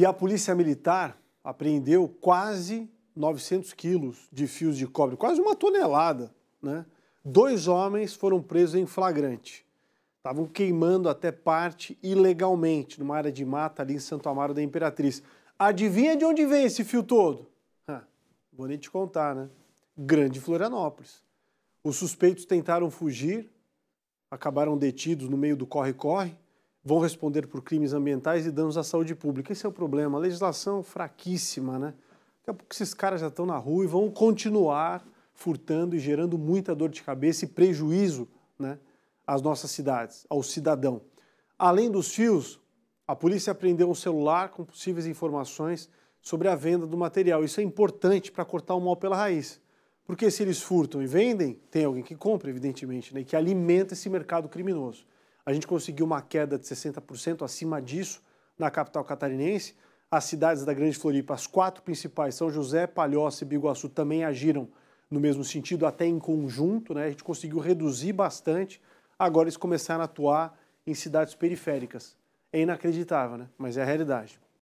E a polícia militar apreendeu quase 900 quilos de fios de cobre, quase uma tonelada. Né? Dois homens foram presos em flagrante. Estavam queimando até parte ilegalmente numa área de mata ali em Santo Amaro da Imperatriz. Adivinha de onde vem esse fio todo? Ah, vou nem te contar, né? Grande Florianópolis. Os suspeitos tentaram fugir, acabaram detidos no meio do corre-corre vão responder por crimes ambientais e danos à saúde pública. Esse é o problema. A legislação fraquíssima, né? Daqui a pouco esses caras já estão na rua e vão continuar furtando e gerando muita dor de cabeça e prejuízo né, às nossas cidades, ao cidadão. Além dos fios, a polícia apreendeu um celular com possíveis informações sobre a venda do material. Isso é importante para cortar o mal pela raiz. Porque se eles furtam e vendem, tem alguém que compra, evidentemente, né, e que alimenta esse mercado criminoso. A gente conseguiu uma queda de 60% acima disso na capital catarinense. As cidades da Grande Floripa, as quatro principais, São José, Palhoça e Biguaçu, também agiram no mesmo sentido, até em conjunto. Né? A gente conseguiu reduzir bastante. Agora eles começaram a atuar em cidades periféricas. É inacreditável, né? mas é a realidade.